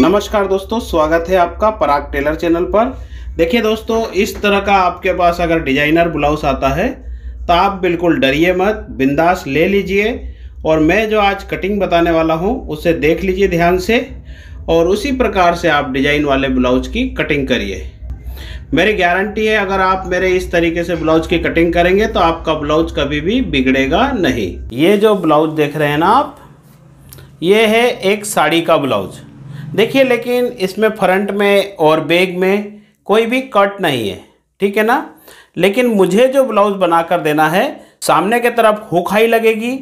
नमस्कार दोस्तों स्वागत है आपका पराग टेलर चैनल पर देखिए दोस्तों इस तरह का आपके पास अगर डिजाइनर ब्लाउज आता है तो आप बिल्कुल डरिए मत बिंदास ले लीजिए और मैं जो आज कटिंग बताने वाला हूँ उसे देख लीजिए ध्यान से और उसी प्रकार से आप डिजाइन वाले ब्लाउज की कटिंग करिए मेरी गारंटी है अगर आप मेरे इस तरीके से ब्लाउज की कटिंग करेंगे तो आपका ब्लाउज कभी भी बिगड़ेगा नहीं ये जो ब्लाउज देख रहे हैं ना आप ये है एक साड़ी का ब्लाउज देखिए लेकिन इसमें फ्रंट में और बैग में कोई भी कट नहीं है ठीक है ना लेकिन मुझे जो ब्लाउज़ बनाकर देना है सामने के तरफ हुखाई लगेगी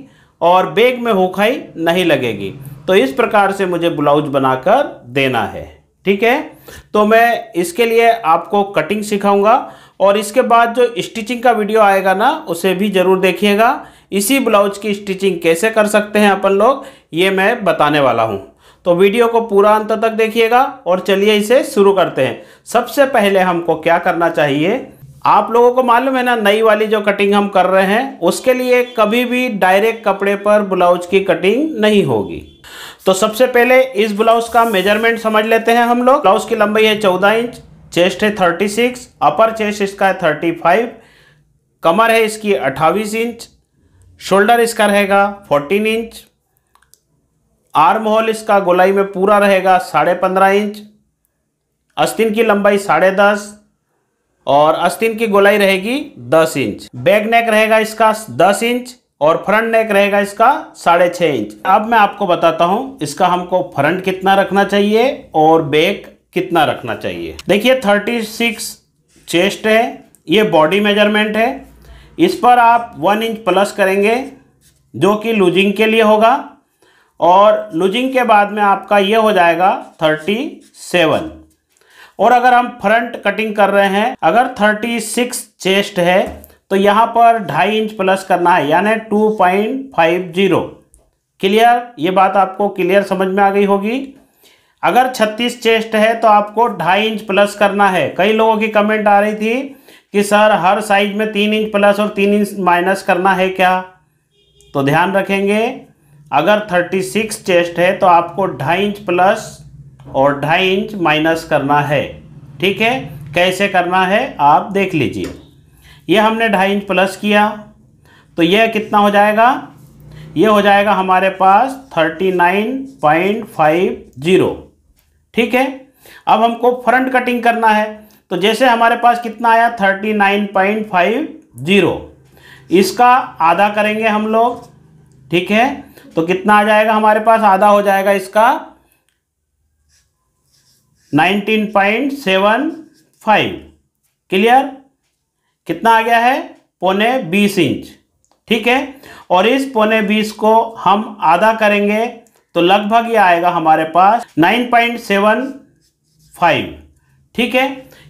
और बैग में हुखाई नहीं लगेगी तो इस प्रकार से मुझे ब्लाउज बनाकर देना है ठीक है तो मैं इसके लिए आपको कटिंग सिखाऊंगा और इसके बाद जो स्टिचिंग का वीडियो आएगा ना उसे भी ज़रूर देखिएगा इसी ब्लाउज की स्टिचिंग कैसे कर सकते हैं अपन लोग ये मैं बताने वाला हूँ तो वीडियो को पूरा अंत तक देखिएगा और चलिए इसे शुरू करते हैं सबसे पहले हमको क्या करना चाहिए आप लोगों को मालूम है ना नई वाली जो कटिंग हम कर रहे हैं उसके लिए कभी भी डायरेक्ट कपड़े पर ब्लाउज की कटिंग नहीं होगी तो सबसे पहले इस ब्लाउज का मेजरमेंट समझ लेते हैं हम लोग ब्लाउज की लंबाई है चौदह इंच चेस्ट है थर्टी सिक्स अपर चेस्ट इसका है थर्टी फाइव कमर है इसकी अट्ठावीस इंच शोल्डर इसका रहेगा फोर्टीन इंच आर्म होल इसका गोलाई में पूरा रहेगा साढ़े पंद्रह इंच अस्तिन की लंबाई साढ़े दस और अस्तिन की गोलाई रहेगी दस इंच बैक नेक रहेगा इसका दस इंच और फ्रंट नेक रहेगा इसका साढ़े छः इंच अब मैं आपको बताता हूँ इसका हमको फ्रंट कितना रखना चाहिए और बैक कितना रखना चाहिए देखिए थर्टी सिक्स चेस्ट है ये बॉडी मेजरमेंट है इस पर आप वन इंच प्लस करेंगे जो कि लूजिंग के लिए होगा और लूजिंग के बाद में आपका ये हो जाएगा थर्टी सेवन और अगर हम फ्रंट कटिंग कर रहे हैं अगर थर्टी सिक्स चेस्ट है तो यहाँ पर ढाई इंच प्लस करना है यानी two point five zero clear ये बात आपको क्लियर समझ में आ गई होगी अगर छत्तीस चेस्ट है तो आपको ढाई इंच प्लस करना है कई लोगों की कमेंट आ रही थी कि सर हर साइज में तीन इंच प्लस और तीन इंच माइनस करना है क्या तो ध्यान रखेंगे अगर 36 चेस्ट है तो आपको ढाई इंच प्लस और ढाई इंच माइनस करना है ठीक है कैसे करना है आप देख लीजिए ये हमने ढाई इंच प्लस किया तो यह कितना हो जाएगा ये हो जाएगा हमारे पास 39.50 ठीक है अब हमको फ्रंट कटिंग करना है तो जैसे हमारे पास कितना आया 39.50 इसका आधा करेंगे हम लोग ठीक है तो कितना आ जाएगा हमारे पास आधा हो जाएगा इसका nineteen point seven five clear कितना आ गया है पौने बीस इंच ठीक है और इस पौने बीस को हम आधा करेंगे तो लगभग ये आएगा हमारे पास नाइन पॉइंट सेवन फाइव ठीक है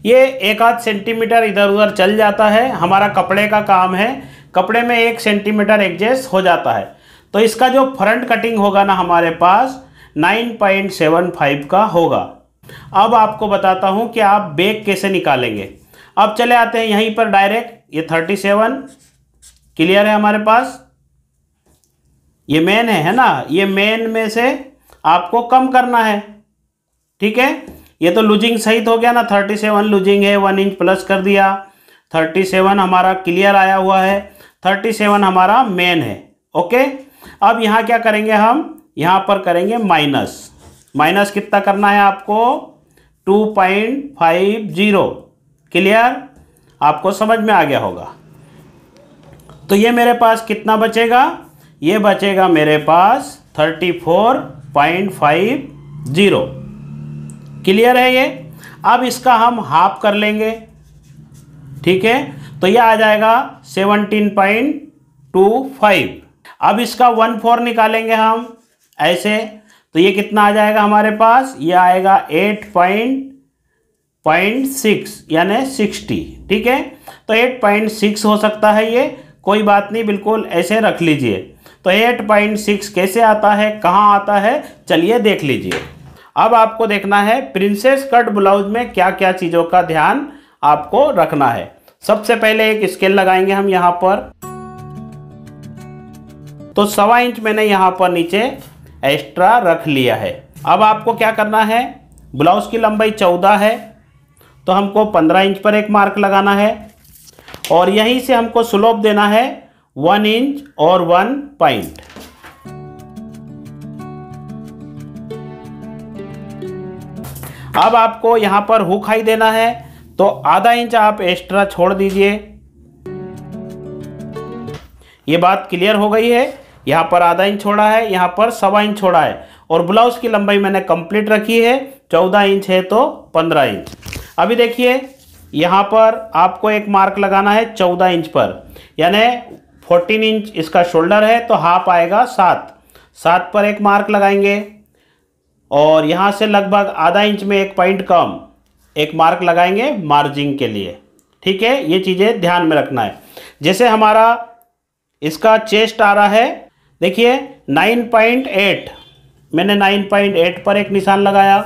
ये एक आध सेंटीमीटर इधर उधर चल जाता है हमारा कपड़े का काम है कपड़े में एक सेंटीमीटर एडजस्ट हो जाता है तो इसका जो फ्रंट कटिंग होगा ना हमारे पास 9.75 का होगा अब आपको बताता हूं कि आप बेक कैसे निकालेंगे अब चले आते हैं यहीं पर डायरेक्ट ये 37 क्लियर है हमारे पास ये मेन है है ना ये मेन में से आपको कम करना है ठीक है ये तो लूजिंग सहित हो गया ना 37 लूजिंग है वन इंच प्लस कर दिया 37 हमारा क्लियर आया हुआ है 37 हमारा मेन है ओके अब यहां क्या करेंगे हम यहां पर करेंगे माइनस माइनस कितना करना है आपको two point five zero clear आपको समझ में आ गया होगा तो ये मेरे पास कितना बचेगा ये बचेगा मेरे पास thirty four point five zero clear है ये अब इसका हम हाफ कर लेंगे ठीक है तो ये आ जाएगा सेवनटीन पॉइंट टू फाइव अब इसका वन फोर निकालेंगे हम ऐसे तो ये कितना आ जाएगा हमारे पास ये आएगा एट पॉइंट पॉइंट सिक्स यानि सिक्सटी ठीक है तो एट पॉइंट सिक्स हो सकता है ये कोई बात नहीं बिल्कुल ऐसे रख लीजिए तो एट पॉइंट सिक्स कैसे आता है कहाँ आता है चलिए देख लीजिए अब आपको देखना है प्रिंसेस कट ब्लाउज में क्या क्या चीज़ों का ध्यान आपको रखना है सबसे पहले एक स्केल लगाएंगे हम यहाँ पर तो सवा इंच मैंने यहाँ पर नीचे एक्स्ट्रा रख लिया है अब आपको क्या करना है ब्लाउज़ की लंबाई चौदह है तो हमको पंद्रह इंच पर एक मार्क लगाना है और यहीं से हमको स्लोप देना है वन इंच और वन पॉइंट अब आपको यहां पर हुक हाई देना है तो आधा इंच आप एक्स्ट्रा छोड़ दीजिए ये बात क्लियर हो गई है यहाँ पर आधा इंच छोड़ा है यहाँ पर सवा इंच छोड़ा है और ब्लाउज की लंबाई मैंने कंप्लीट रखी है चौदह इंच है तो पंद्रह इंच अभी देखिए यहाँ पर आपको एक मार्क लगाना है चौदह इंच पर यानी फोर्टीन इंच इसका शोल्डर है तो हाफ आएगा सात सात पर एक मार्क लगाएंगे और यहाँ से लगभग आधा इंच में एक पॉइंट कम एक मार्क लगाएंगे मार्जिंग के लिए ठीक है ये चीज़ें ध्यान में रखना है जैसे हमारा इसका चेस्ट आ रहा है देखिए 9.8 मैंने 9.8 पर एक निशान लगाया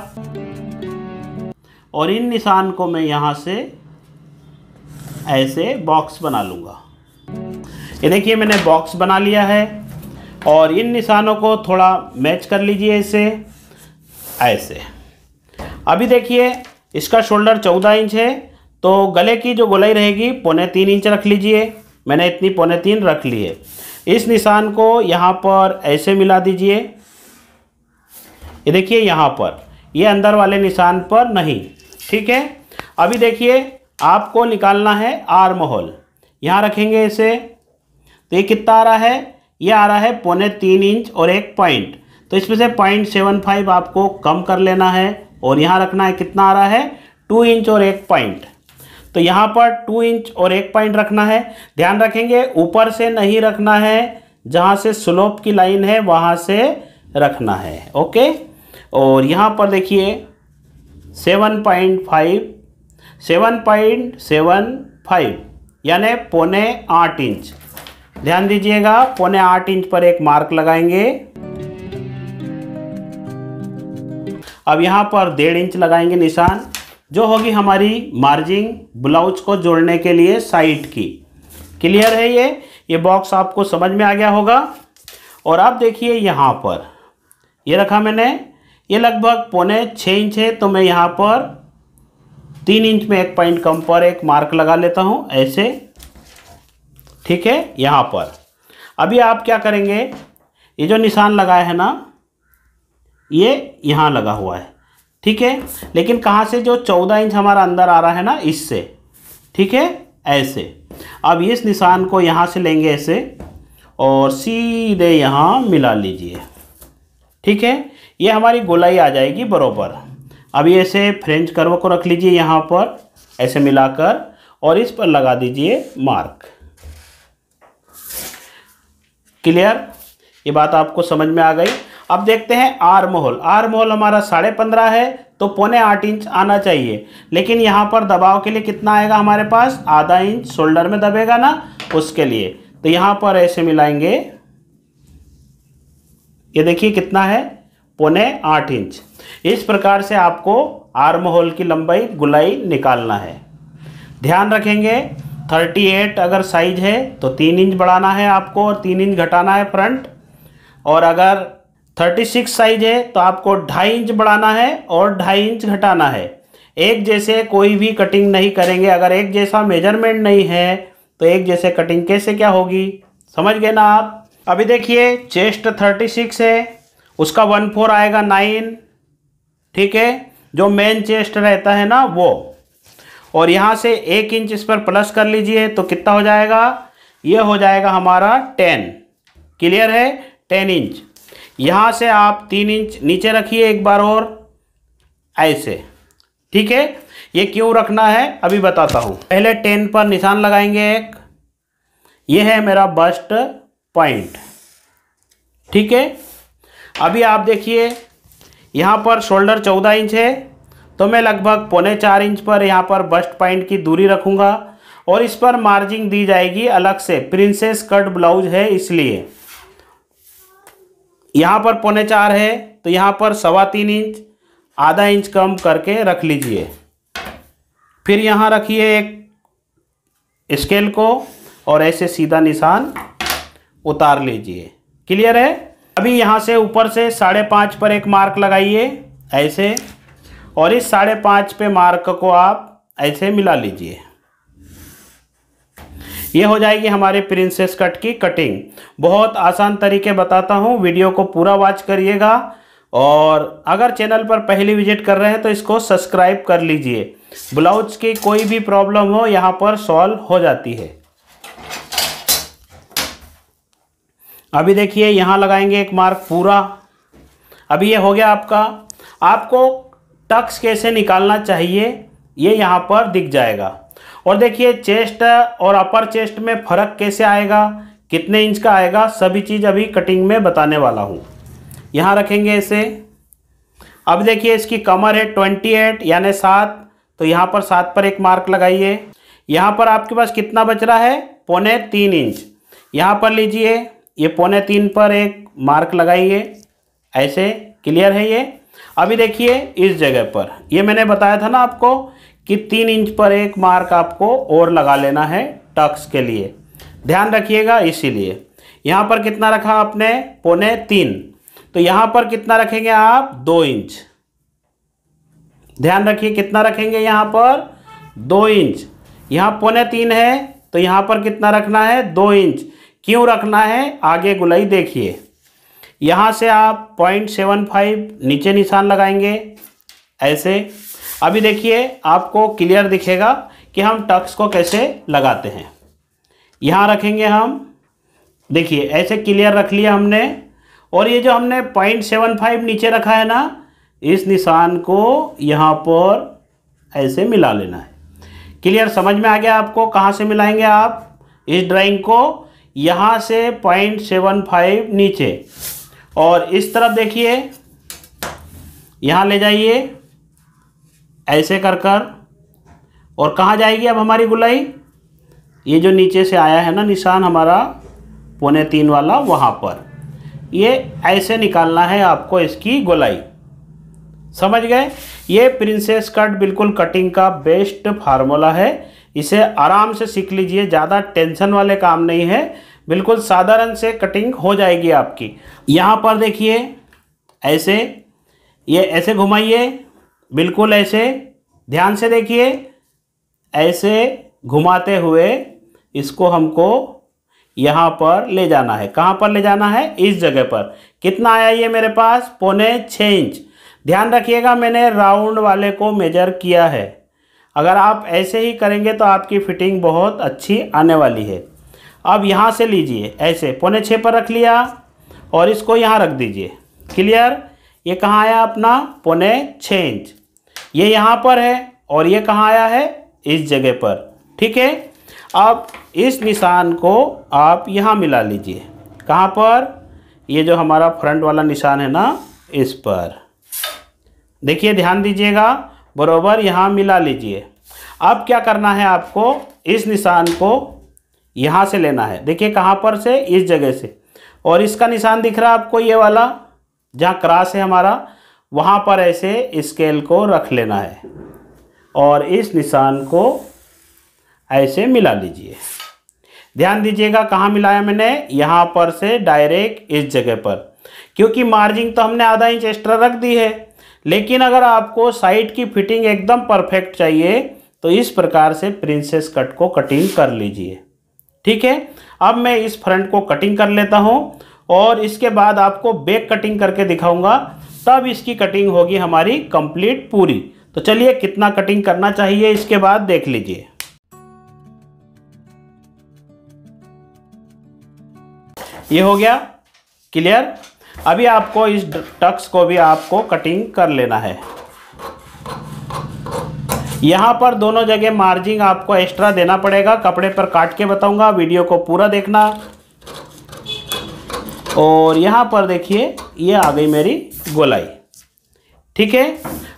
और इन निशान को मैं यहाँ से ऐसे बॉक्स बना लूँगा ये देखिए मैंने बॉक्स बना लिया है और इन निशानों को थोड़ा मैच कर लीजिए इसे ऐसे अभी देखिए इसका शोल्डर चौदह इंच है तो गले की जो गोलाई रहेगी पौने तीन इंच रख लीजिए मैंने इतनी पौने तीन रख ली है इस निशान को यहाँ पर ऐसे मिला दीजिए ये देखिए यहाँ पर ये अंदर वाले निशान पर नहीं ठीक है अभी देखिए आपको निकालना है आर माहौल यहाँ रखेंगे इसे तो ये कितना आ रहा है ये आ रहा है पौने तीन इंच और एक पॉइंट तो इसमें से पॉइंट सेवन फाइव आपको कम कर लेना है और यहाँ रखना है कितना आ रहा है टू इंच और एक पॉइंट तो यहाँ पर टू इंच और एक पॉइंट रखना है ध्यान रखेंगे ऊपर से नहीं रखना है जहाँ से स्लोप की लाइन है वहाँ से रखना है ओके और यहाँ पर देखिए seven point five seven point seven five यानी पौने आठ इंच ध्यान दीजिएगा पौने आठ इंच पर एक मार्क लगाएंगे अब यहाँ पर डेढ़ इंच लगाएंगे निशान जो होगी हमारी मार्जिंग ब्लाउज को जोड़ने के लिए साइड की क्लियर है ये ये बॉक्स आपको समझ में आ गया होगा और आप देखिए यहाँ पर ये रखा मैंने ये लगभग पौने छः इंच है तो मैं यहाँ पर तीन इंच में एक पॉइंट कम पर एक मार्क लगा लेता हूँ ऐसे ठीक है यहाँ पर अभी आप क्या करेंगे ये जो निशान लगाया है ना ये यहाँ लगा हुआ है ठीक है लेकिन कहाँ से जो चौदह इंच हमारा अंदर आ रहा है ना इससे ठीक है ऐसे अब इस निशान को यहाँ से लेंगे ऐसे और सीधे यहाँ मिला लीजिए ठीक है ये हमारी गोलाई आ जाएगी बरोबर अब ये ऐसे फ्रेंच कर्व को रख लीजिए यहाँ पर ऐसे मिलाकर और इस पर लगा दीजिए मार्क क्लियर ये बात आपको समझ में आ गई अब देखते हैं आर मोहल आर मोहल हमारा साढ़े पंद्रह है तो पौने आठ इंच आना चाहिए लेकिन यहाँ पर दबाव के लिए कितना आएगा हमारे पास आधा इंच शोल्डर में दबेगा ना उसके लिए तो यहाँ पर ऐसे मिलाएंगे ये देखिए कितना है पौने आठ इंच इस प्रकार से आपको आर्म होल की लंबाई गुलाई निकालना है ध्यान रखेंगे 38 अगर साइज है तो तीन इंच बढ़ाना है आपको और तीन इंच घटाना है फ्रंट और अगर थर्टी सिक्स साइज है तो आपको ढाई इंच बढ़ाना है और ढाई इंच घटाना है एक जैसे कोई भी कटिंग नहीं करेंगे अगर एक जैसा मेजरमेंट नहीं है तो एक जैसे कटिंग कैसे क्या होगी समझ गए ना आप अभी देखिए चेस्ट थर्टी सिक्स है उसका वन फोर आएगा नाइन ठीक है जो मेन चेस्ट रहता है ना वो और यहाँ से एक इंच इस पर प्लस कर लीजिए तो कितना हो जाएगा ये हो जाएगा हमारा टेन क्लियर है टेन इंच यहाँ से आप तीन इंच नीचे रखिए एक बार और ऐसे ठीक है ये क्यों रखना है अभी बताता हूँ पहले टेन पर निशान लगाएंगे एक ये है मेरा बस्ट पॉइंट ठीक है अभी आप देखिए यहाँ पर शोल्डर चौदह इंच है तो मैं लगभग पौने चार इंच पर यहाँ पर बस्ट पॉइंट की दूरी रखूँगा और इस पर मार्जिंग दी जाएगी अलग से प्रिंसेस कट ब्लाउज है इसलिए यहाँ पर पौने चार है तो यहाँ पर सवा तीन इंच आधा इंच कम करके रख लीजिए फिर यहाँ रखिए एक स्केल को और ऐसे सीधा निशान उतार लीजिए क्लियर है अभी यहाँ से ऊपर से साढ़े पाँच पर एक मार्क लगाइए ऐसे और इस साढ़े पाँच पे मार्क को आप ऐसे मिला लीजिए ये हो जाएगी हमारे प्रिंसेस कट की कटिंग बहुत आसान तरीके बताता हूँ वीडियो को पूरा वॉच करिएगा और अगर चैनल पर पहली विजिट कर रहे हैं तो इसको सब्सक्राइब कर लीजिए ब्लाउज की कोई भी प्रॉब्लम हो यहाँ पर सॉल्व हो जाती है अभी देखिए यहाँ लगाएंगे एक मार्क पूरा अभी ये हो गया आपका आपको टक्स कैसे निकालना चाहिए ये यहाँ पर दिख जाएगा और देखिए चेस्ट और अपर चेस्ट में फर्क कैसे आएगा कितने इंच का आएगा सभी चीज़ अभी कटिंग में बताने वाला हूँ यहाँ रखेंगे इसे अब देखिए इसकी कमर है ट्वेंटी एट यानी सात तो यहाँ पर सात पर एक मार्क लगाइए यहाँ पर आपके पास कितना बच रहा है पौने तीन इंच यहाँ पर लीजिए ये पौने तीन पर एक मार्क लगाइए ऐसे क्लियर है ये अभी देखिए इस जगह पर ये मैंने बताया था ना आपको कि तीन इंच पर एक मार्क आपको और लगा लेना है टक्स के लिए ध्यान रखिएगा इसीलिए यहाँ पर कितना रखा आपने पौने तीन तो यहाँ पर कितना रखेंगे आप दो इंच ध्यान रखिए कितना रखेंगे यहाँ पर दो इंच यहाँ पौने तीन है तो यहाँ पर कितना रखना है दो इंच क्यों रखना है आगे गुलाई देखिए यहाँ से आप पॉइंट सेवन फाइव नीचे निशान लगाएंगे ऐसे अभी देखिए आपको क्लियर दिखेगा कि हम टक्स को कैसे लगाते हैं यहाँ रखेंगे हम देखिए ऐसे क्लियर रख लिया हमने और ये जो हमने पॉइंट सेवन फाइव नीचे रखा है ना इस निशान को यहाँ पर ऐसे मिला लेना है क्लियर समझ में आ गया आपको कहाँ से मिलाएंगे आप इस ड्राइंग को यहाँ से पॉइंट सेवन फाइव नीचे और इस तरफ देखिए यहाँ ले जाइए ऐसे कर कर और कहाँ जाएगी अब हमारी गुलाई ये जो नीचे से आया है ना निशान हमारा पौने तीन वाला वहाँ पर ये ऐसे निकालना है आपको इसकी गुलाई समझ गए ये प्रिंसेस कट बिल्कुल कटिंग का बेस्ट फार्मूला है इसे आराम से सीख लीजिए ज़्यादा टेंशन वाले काम नहीं है बिल्कुल साधारण से कटिंग हो जाएगी आपकी यहाँ पर देखिए ऐसे ये ऐसे घुमाइए बिल्कुल ऐसे ध्यान से देखिए ऐसे घुमाते हुए इसको हमको यहाँ पर ले जाना है कहाँ पर ले जाना है इस जगह पर कितना आया ये मेरे पास पौने छः इंच ध्यान रखिएगा मैंने राउंड वाले को मेजर किया है अगर आप ऐसे ही करेंगे तो आपकी फिटिंग बहुत अच्छी आने वाली है अब यहाँ से लीजिए ऐसे पौने छः पर रख लिया और इसको यहाँ रख दीजिए क्लियर ये कहाँ आया अपना पुणे छेंज ये यहाँ पर है और ये कहाँ आया है इस जगह पर ठीक है अब इस निशान को आप यहाँ मिला लीजिए कहाँ पर ये जो हमारा फ्रंट वाला निशान है ना इस पर देखिए ध्यान दीजिएगा बरोबर यहाँ मिला लीजिए अब क्या करना है आपको इस निशान को यहाँ से लेना है देखिए कहाँ पर से इस जगह से और इसका निशान दिख रहा है आपको ये वाला जहाँ क्रास है हमारा वहाँ पर ऐसे स्केल को रख लेना है और इस निशान को ऐसे मिला लीजिए ध्यान दीजिएगा कहाँ मिलाया मैंने यहाँ पर से डायरेक्ट इस जगह पर क्योंकि मार्जिंग तो हमने आधा इंच एक्स्ट्रा रख दी है लेकिन अगर आपको साइड की फिटिंग एकदम परफेक्ट चाहिए तो इस प्रकार से प्रिंसेस कट को कटिंग कर लीजिए ठीक है अब मैं इस फ्रंट को कटिंग कर लेता हूँ और इसके बाद आपको बैक कटिंग करके दिखाऊंगा तब इसकी कटिंग होगी हमारी कंप्लीट पूरी तो चलिए कितना कटिंग करना चाहिए इसके बाद देख लीजिए ये हो गया क्लियर अभी आपको इस टक्स को भी आपको कटिंग कर लेना है यहाँ पर दोनों जगह मार्जिंग आपको एक्स्ट्रा देना पड़ेगा कपड़े पर काट के बताऊंगा वीडियो को पूरा देखना और यहाँ पर देखिए ये आ गई मेरी गोलाई ठीक है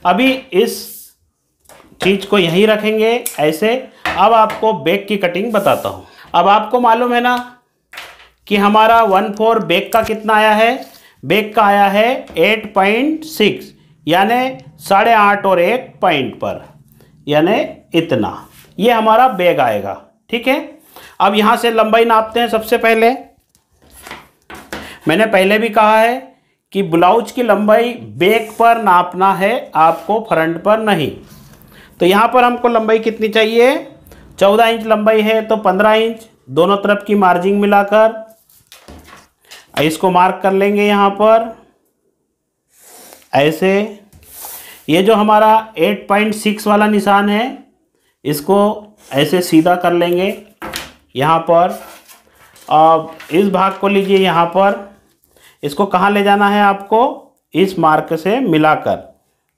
अभी इस चीज़ को यहीं रखेंगे ऐसे अब आपको बैक की कटिंग बताता हूँ अब आपको मालूम है ना कि हमारा वन फोर बैक का कितना आया है बैक का आया है एट पॉइंट सिक्स यानि साढ़े आठ और एक पॉइंट पर यानि इतना ये हमारा बैग आएगा ठीक है अब यहाँ से लंबाई नापते हैं सबसे पहले मैंने पहले भी कहा है कि ब्लाउज की लंबाई बैक पर नापना है आपको फ्रंट पर नहीं तो यहाँ पर हमको लंबाई कितनी चाहिए चौदह इंच लंबाई है तो पंद्रह इंच दोनों तरफ की मार्जिंग मिलाकर इसको मार्क कर लेंगे यहाँ पर ऐसे ये जो हमारा 8.6 वाला निशान है इसको ऐसे सीधा कर लेंगे यहाँ पर अब इस भाग को लीजिए यहाँ पर इसको कहाँ ले जाना है आपको इस मार्क से मिलाकर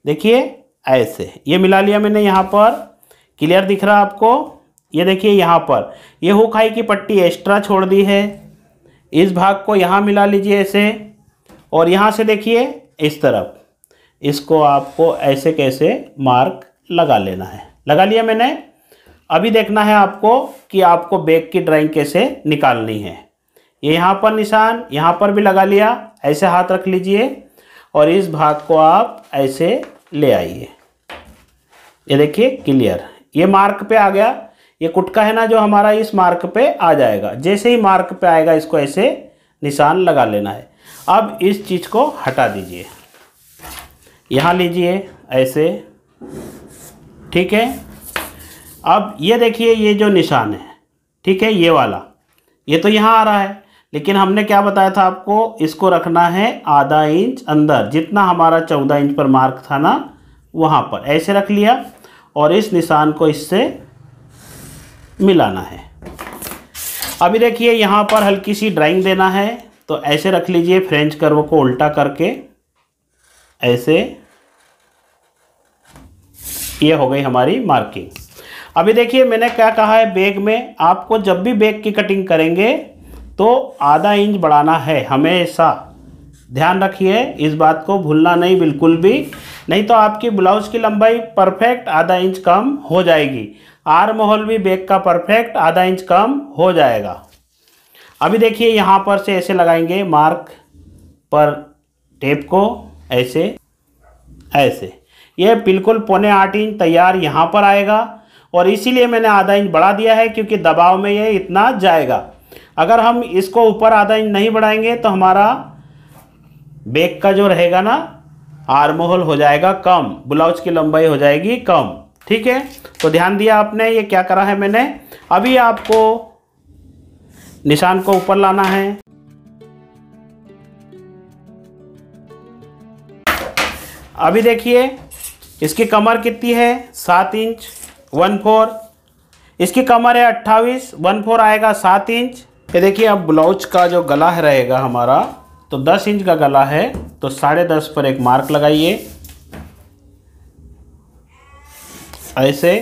देखिए ऐसे ये मिला लिया मैंने यहाँ पर क्लियर दिख रहा आपको ये देखिए यहाँ पर ये हु खाई की पट्टी एक्स्ट्रा छोड़ दी है इस भाग को यहाँ मिला लीजिए ऐसे और यहाँ से देखिए इस तरफ इसको आपको ऐसे कैसे मार्क लगा लेना है लगा लिया मैंने अभी देखना है आपको कि आपको बैग की ड्राइंग कैसे निकालनी है ये यहाँ पर निशान यहाँ पर भी लगा लिया ऐसे हाथ रख लीजिए और इस भाग को आप ऐसे ले आइए ये देखिए क्लियर ये मार्क पे आ गया ये कुटका है ना जो हमारा इस मार्क पे आ जाएगा जैसे ही मार्क पे आएगा इसको ऐसे निशान लगा लेना है अब इस चीज़ को हटा दीजिए यहाँ लीजिए ऐसे ठीक है अब ये देखिए ये जो निशान है ठीक है ये वाला ये तो यहाँ आ रहा है लेकिन हमने क्या बताया था आपको इसको रखना है आधा इंच अंदर जितना हमारा चौदह इंच पर मार्क था ना वहाँ पर ऐसे रख लिया और इस निशान को इससे मिलाना है अभी देखिए यहाँ पर हल्की सी ड्राइंग देना है तो ऐसे रख लीजिए फ्रेंच कर्व को उल्टा करके ऐसे ये हो गई हमारी मार्किंग अभी देखिए मैंने क्या कहा है बैग में आपको जब भी बैग की कटिंग करेंगे तो आधा इंच बढ़ाना है हमेशा ध्यान रखिए इस बात को भूलना नहीं बिल्कुल भी नहीं तो आपकी ब्लाउज की लंबाई परफेक्ट आधा इंच कम हो जाएगी आर मोहल भी बैग का परफेक्ट आधा इंच कम हो जाएगा अभी देखिए यहाँ पर से ऐसे लगाएंगे मार्क पर टेप को ऐसे ऐसे यह बिल्कुल पौने आठ इंच तैयार यहाँ पर आएगा और इसीलिए मैंने आधा इंच बढ़ा दिया है क्योंकि दबाव में ये इतना जाएगा अगर हम इसको ऊपर आधा इंच नहीं बढ़ाएंगे तो हमारा बैक का जो रहेगा ना आर्मोहल हो जाएगा कम ब्लाउज की लंबाई हो जाएगी कम ठीक है तो ध्यान दिया आपने ये क्या करा है मैंने अभी आपको निशान को ऊपर लाना है अभी देखिए इसकी कमर कितनी है सात इंच वन फोर इसकी कमर है अट्ठाईस वन फोर आएगा सात इंच ये देखिए अब ब्लाउज का जो गला है रहेगा हमारा तो 10 इंच का गला है तो साढ़े दस पर एक मार्क लगाइए ऐसे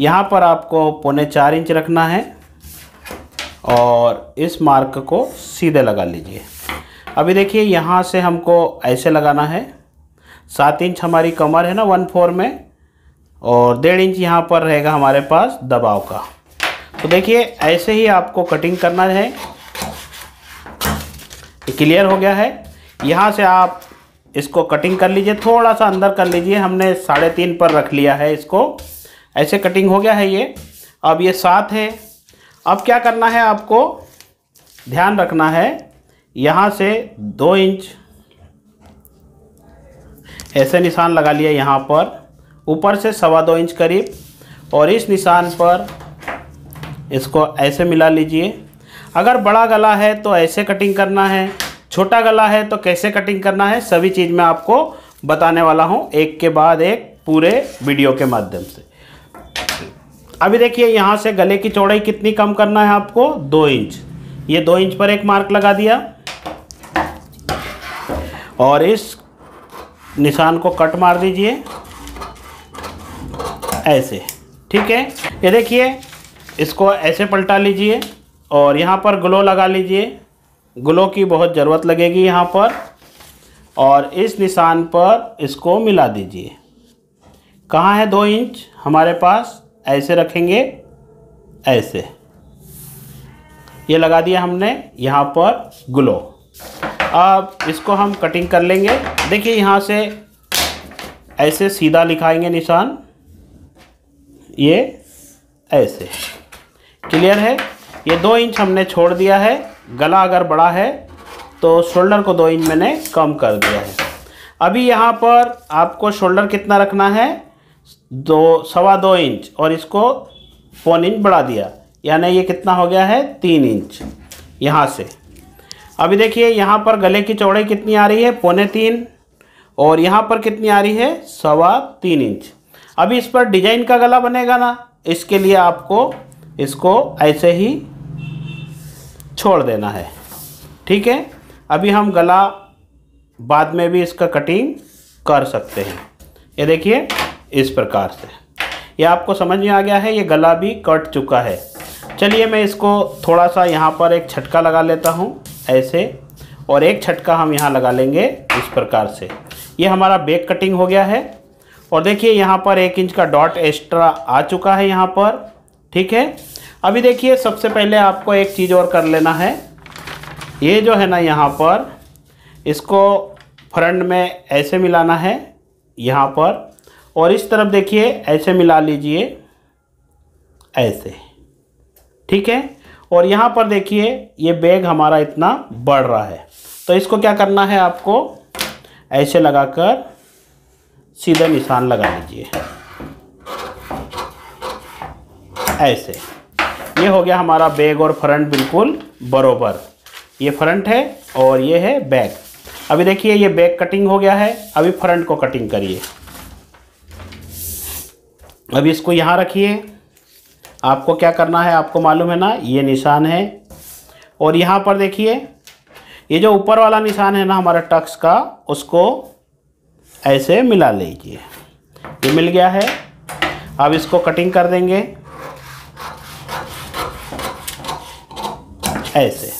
यहाँ पर आपको पौने चार इंच रखना है और इस मार्क को सीधे लगा लीजिए अभी देखिए यहाँ से हमको ऐसे लगाना है सात इंच हमारी कमर है ना वन फोर में और डेढ़ इंच यहाँ पर रहेगा हमारे पास दबाव का तो देखिए ऐसे ही आपको कटिंग करना है क्लियर हो गया है यहाँ से आप इसको कटिंग कर लीजिए थोड़ा सा अंदर कर लीजिए हमने साढ़े तीन पर रख लिया है इसको ऐसे कटिंग हो गया है ये अब ये सात है अब क्या करना है आपको ध्यान रखना है यहाँ से दो इंच ऐसे निशान लगा लिया यहाँ पर ऊपर से सवा दो इंच करीब और इस निशान पर इसको ऐसे मिला लीजिए अगर बड़ा गला है तो ऐसे कटिंग करना है छोटा गला है तो कैसे कटिंग करना है सभी चीज़ मैं आपको बताने वाला हूँ एक के बाद एक पूरे वीडियो के माध्यम से अभी देखिए यहाँ से गले की चौड़ाई कितनी कम करना है आपको दो इंच ये दो इंच पर एक मार्क लगा दिया और इस निशान को कट मार दीजिए ऐसे ठीक है ये देखिए इसको ऐसे पलटा लीजिए और यहाँ पर ग्लो लगा लीजिए ग्लो की बहुत ज़रूरत लगेगी यहाँ पर और इस निशान पर इसको मिला दीजिए कहाँ है दो इंच हमारे पास ऐसे रखेंगे ऐसे ये लगा दिया हमने यहाँ पर ग्लो अब इसको हम कटिंग कर लेंगे देखिए यहाँ से ऐसे सीधा लिखाएंगे निशान ये ऐसे क्लियर है ये दो इंच हमने छोड़ दिया है गला अगर बड़ा है तो शोल्डर को दो इंच मैंने कम कर दिया है अभी यहाँ पर आपको शोल्डर कितना रखना है दो सवा दो इंच और इसको पौन इंच बढ़ा दिया यानी ये कितना हो गया है तीन इंच यहाँ से अभी देखिए यहाँ पर गले की चौड़ाई कितनी आ रही है पौने तीन और यहाँ पर कितनी आ रही है सवा तीन इंच अभी इस पर डिजाइन का गला बनेगा ना इसके लिए आपको इसको ऐसे ही छोड़ देना है ठीक है अभी हम गला बाद में भी इसका कटिंग कर सकते हैं ये देखिए इस प्रकार से ये आपको समझ में आ गया है ये गला भी कट चुका है चलिए मैं इसको थोड़ा सा यहाँ पर एक छटका लगा लेता हूँ ऐसे और एक छटका हम यहाँ लगा लेंगे इस प्रकार से ये हमारा बेक कटिंग हो गया है और देखिए यहाँ पर एक इंच का डॉट एक्स्ट्रा आ चुका है यहाँ पर ठीक है अभी देखिए सबसे पहले आपको एक चीज़ और कर लेना है ये जो है ना यहाँ पर इसको फ्रंट में ऐसे मिलाना है यहाँ पर और इस तरफ देखिए ऐसे मिला लीजिए ऐसे ठीक है और यहाँ पर देखिए ये बैग हमारा इतना बढ़ रहा है तो इसको क्या करना है आपको ऐसे लगाकर सीधा निशान लगा लीजिए ऐसे ये हो गया हमारा बैग और फ्रंट बिल्कुल बरोबर ये फ्रंट है और ये है बैग अभी देखिए ये बैग कटिंग हो गया है अभी फ्रंट को कटिंग करिए अभी इसको यहाँ रखिए आपको क्या करना है आपको मालूम है ना ये निशान है और यहाँ पर देखिए ये जो ऊपर वाला निशान है ना हमारा टक्स का उसको ऐसे मिला लीजिए ये मिल गया है अब इसको कटिंग कर देंगे ऐसे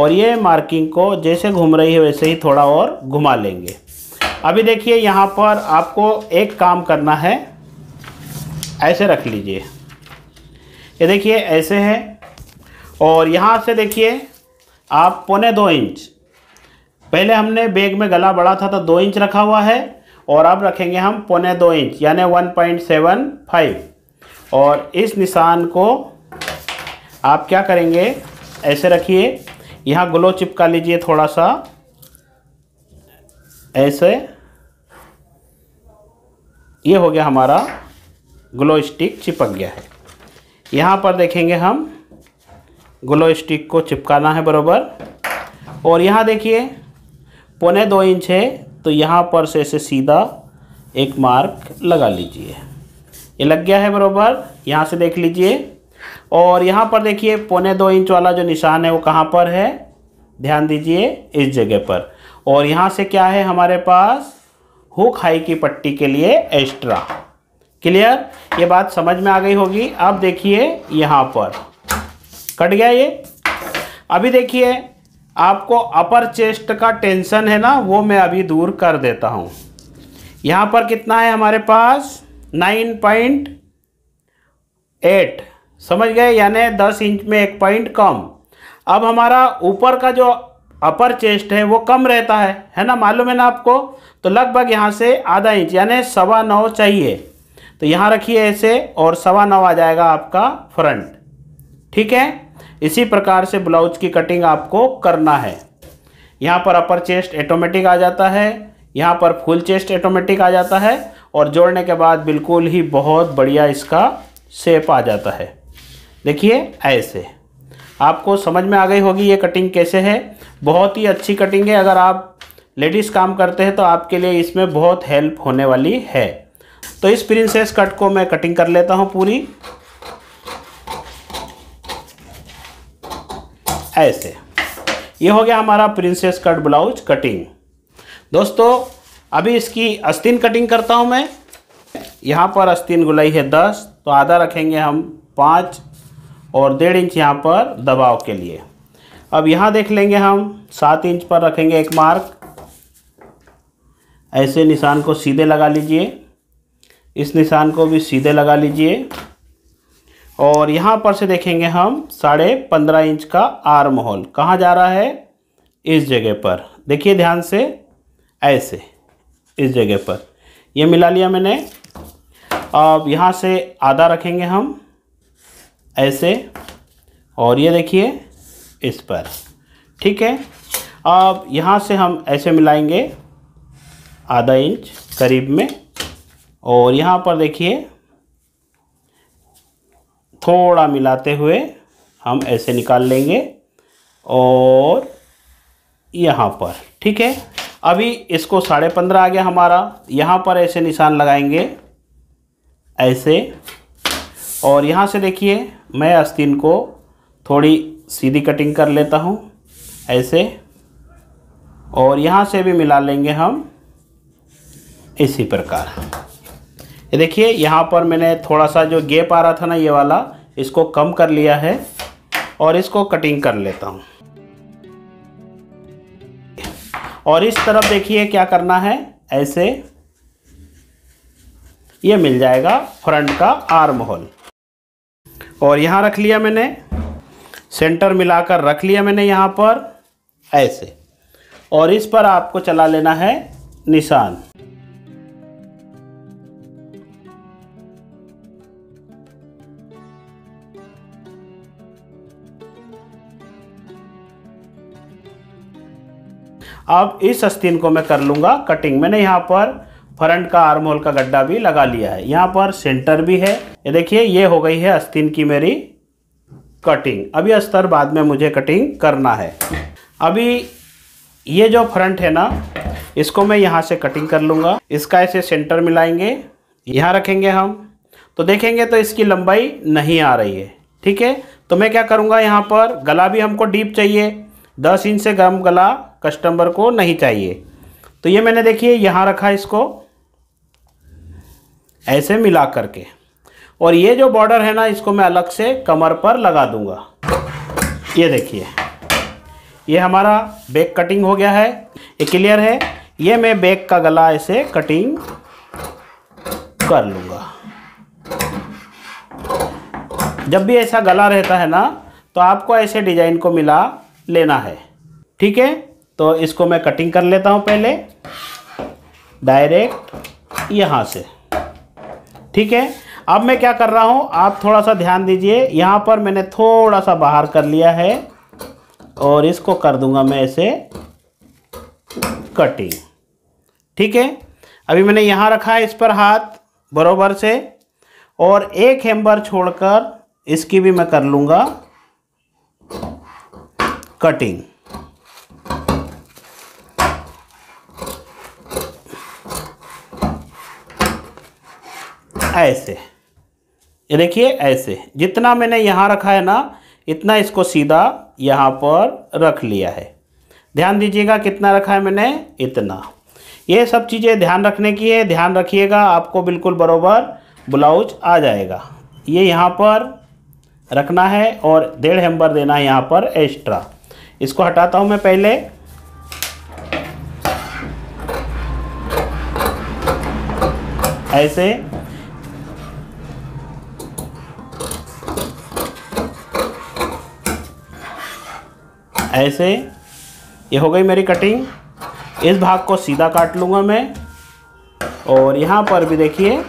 और ये मार्किंग को जैसे घूम रही है वैसे ही थोड़ा और घुमा लेंगे अभी देखिए यहाँ पर आपको एक काम करना है ऐसे रख लीजिए ये देखिए ऐसे है और यहाँ से देखिए आप पौने दो इंच पहले हमने बैग में गला बड़ा था तो दो इंच रखा हुआ है और अब रखेंगे हम पौने दो इंच यानी वन पॉइंट सेवन फाइव और इस निशान को आप क्या करेंगे ऐसे रखिए यहाँ ग्लो चिपका लीजिए थोड़ा सा ऐसे ये हो गया हमारा ग्लो स्टिक चिपक गया है यहाँ पर देखेंगे हम ग्लो स्टिक को चिपकाना है बराबर और यहाँ देखिए पौने दो इंच है तो यहाँ पर से ऐसे सीधा एक मार्क लगा लीजिए ये लग गया है बराबर यहाँ से देख लीजिए और यहाँ पर देखिए पौने दो इंच वाला जो निशान है वो कहाँ पर है ध्यान दीजिए इस जगह पर और यहाँ से क्या है हमारे पास हुक हाई की पट्टी के लिए एक्स्ट्रा क्लियर ये बात समझ में आ गई होगी अब देखिए यहाँ पर कट गया ये अभी देखिए आपको अपर चेस्ट का टेंशन है ना वो मैं अभी दूर कर देता हूँ यहाँ पर कितना है हमारे पास नाइन पॉइंट एट समझ गए यानी दस इंच में एक पॉइंट कम अब हमारा ऊपर का जो अपर चेस्ट है वो कम रहता है है ना मालूम है ना आपको तो लगभग यहाँ से आधा इंच यानी सवा नौ चाहिए तो यहाँ रखिए ऐसे और सवा नौ आ जाएगा आपका फ्रंट ठीक है इसी प्रकार से ब्लाउज की कटिंग आपको करना है यहाँ पर अपर चेस्ट ऑटोमेटिक आ जाता है यहाँ पर फुल चेस्ट ऑटोमेटिक आ जाता है और जोड़ने के बाद बिल्कुल ही बहुत बढ़िया इसका शेप आ जाता है देखिए ऐसे आपको समझ में आ गई होगी ये कटिंग कैसे है बहुत ही अच्छी कटिंग है अगर आप लेडीज़ काम करते हैं तो आपके लिए इसमें बहुत हेल्प होने वाली है तो इस प्रिंसेस कट को मैं कटिंग कर लेता हूँ पूरी ऐसे ये हो गया हमारा प्रिंसेस कट ब्लाउज कटिंग दोस्तों अभी इसकी अस्तिन कटिंग करता हूँ मैं यहाँ पर अस्तिन गुलाई है दस तो आधा रखेंगे हम पाँच और डेढ़ इंच यहाँ पर दबाव के लिए अब यहाँ देख लेंगे हम सात इंच पर रखेंगे एक मार्क ऐसे निशान को सीधे लगा लीजिए इस निशान को भी सीधे लगा लीजिए और यहाँ पर से देखेंगे हम साढ़े पंद्रह इंच का आर्म होल कहाँ जा रहा है इस जगह पर देखिए ध्यान से ऐसे इस जगह पर यह मिला लिया मैंने अब यहाँ से आधा रखेंगे हम ऐसे और ये देखिए इस पर ठीक है अब यहाँ से हम ऐसे मिलाएंगे आधा इंच करीब में और यहाँ पर देखिए थोड़ा मिलाते हुए हम ऐसे निकाल लेंगे और यहाँ पर ठीक है अभी इसको साढ़े पंद्रह आ गया हमारा यहाँ पर ऐसे निशान लगाएंगे ऐसे और यहाँ से देखिए मैं आस्तीन को थोड़ी सीधी कटिंग कर लेता हूँ ऐसे और यहाँ से भी मिला लेंगे हम इसी प्रकार ये देखिए यहाँ पर मैंने थोड़ा सा जो गेप आ रहा था ना ये वाला इसको कम कर लिया है और इसको कटिंग कर लेता हूँ और इस तरफ देखिए क्या करना है ऐसे ये मिल जाएगा फ्रंट का आर्म होल और यहाँ रख लिया मैंने सेंटर मिलाकर रख लिया मैंने यहाँ पर ऐसे और इस पर आपको चला लेना है निशान अब इस आस्तीन को मैं कर लूँगा कटिंग मैंने यहाँ पर फ्रंट का आर्म होल का गड्ढा भी लगा लिया है यहाँ पर सेंटर भी है ये देखिए ये हो गई है अस्तिन की मेरी कटिंग अभी अस्तर बाद में मुझे कटिंग करना है अभी ये जो फ्रंट है ना इसको मैं यहाँ से कटिंग कर लूँगा इसका ऐसे सेंटर मिलाएंगे यहाँ रखेंगे हम तो देखेंगे तो इसकी लंबाई नहीं आ रही है ठीक है तो मैं क्या करूँगा यहाँ पर गला भी हमको डीप चाहिए दस इंच से गर्म गला कस्टमर को नहीं चाहिए तो ये मैंने देखिए यहाँ रखा इसको ऐसे मिला करके और ये जो बॉर्डर है ना इसको मैं अलग से कमर पर लगा दूंगा ये देखिए ये हमारा बैक कटिंग हो गया है ये क्लियर है ये मैं बैक का गला ऐसे कटिंग कर लूँगा जब भी ऐसा गला रहता है ना तो आपको ऐसे डिजाइन को मिला लेना है ठीक है तो इसको मैं कटिंग कर लेता हूँ पहले डायरेक्ट यहाँ से ठीक है अब मैं क्या कर रहा हूँ आप थोड़ा सा ध्यान दीजिए यहाँ पर मैंने थोड़ा सा बाहर कर लिया है और इसको कर दूंगा मैं ऐसे कटिंग ठीक है अभी मैंने यहाँ रखा है इस पर हाथ बरोबर से और एक हेम्बर छोड़कर इसकी भी मैं कर लूँगा कटिंग ऐसे ये देखिए ऐसे जितना मैंने यहाँ रखा है ना इतना इसको सीधा यहाँ पर रख लिया है ध्यान दीजिएगा कितना रखा है मैंने इतना ये सब चीज़ें ध्यान रखने की है ध्यान रखिएगा आपको बिल्कुल बराबर ब्लाउज आ जाएगा ये यहाँ पर रखना है और डेढ़ हेम्बर देना है यहाँ पर एक्स्ट्रा इसको हटाता हूँ मैं पहले ऐसे ऐसे ये हो गई मेरी कटिंग इस भाग को सीधा काट लूँगा मैं और यहाँ पर भी देखिए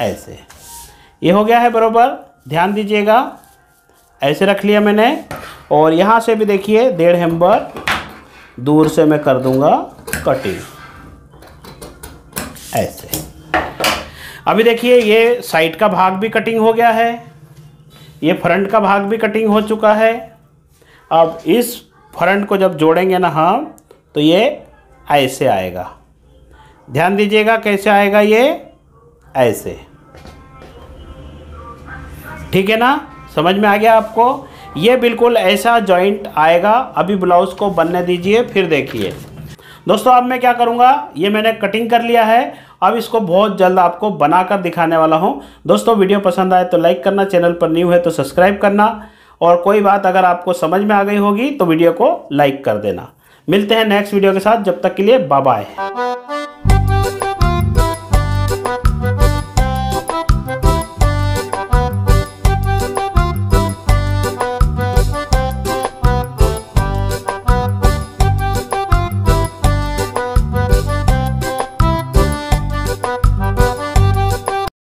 ऐसे ये हो गया है बराबर ध्यान दीजिएगा ऐसे रख लिया मैंने और यहाँ से भी देखिए डेढ़ हेम्बर दूर से मैं कर दूँगा कटिंग ऐसे अभी देखिए ये साइड का भाग भी कटिंग हो गया है ये फ्रंट का भाग भी कटिंग हो चुका है अब इस फ्रंट को जब जोड़ेंगे ना हम हाँ, तो ये ऐसे आएगा ध्यान दीजिएगा कैसे आएगा ये ऐसे ठीक है ना समझ में आ गया आपको ये बिल्कुल ऐसा जॉइंट आएगा अभी ब्लाउज़ को बनने दीजिए फिर देखिए दोस्तों अब मैं क्या करूँगा ये मैंने कटिंग कर लिया है अब इसको बहुत जल्द आपको बनाकर दिखाने वाला हूँ दोस्तों वीडियो पसंद आए तो लाइक करना चैनल पर न्यू है तो सब्सक्राइब करना और कोई बात अगर आपको समझ में आ गई होगी तो वीडियो को लाइक कर देना मिलते हैं नेक्स्ट वीडियो के साथ जब तक के लिए बाय बाय